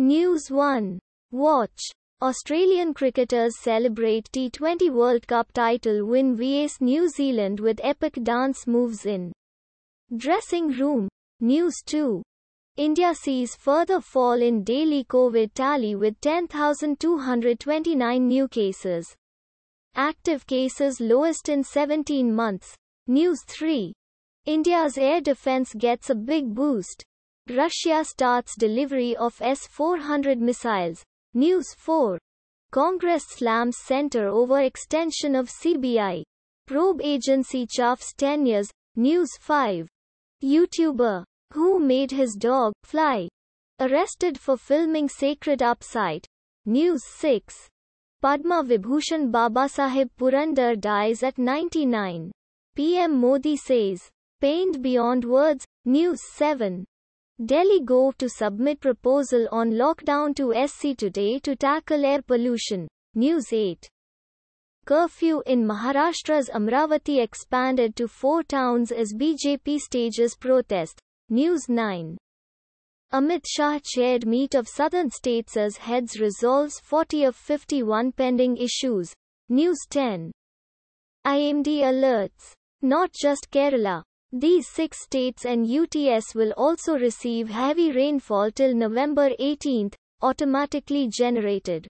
News 1. Watch. Australian cricketers celebrate T20 World Cup title win vs New Zealand with epic dance moves in dressing room. News 2. India sees further fall in daily COVID tally with 10,229 new cases. Active cases lowest in 17 months. News 3. India's air defense gets a big boost. Russia starts delivery of S-400 missiles. News 4. Congress slams center over extension of CBI. Probe agency chafs 10 years. News 5. YouTuber. Who made his dog fly? Arrested for filming sacred upside. News 6. Padma Vibhushan Babasaheb Purandar dies at 99. PM Modi says. Pained beyond words. News 7. Delhi Gov to submit proposal on lockdown to SC today to tackle air pollution. News 8. Curfew in Maharashtra's Amravati expanded to four towns as BJP stages protest. News 9. Amit Shah chaired meet of southern states as heads resolves 40 of 51 pending issues. News 10. IMD alerts. Not just Kerala. These six states and UTS will also receive heavy rainfall till November 18, automatically generated.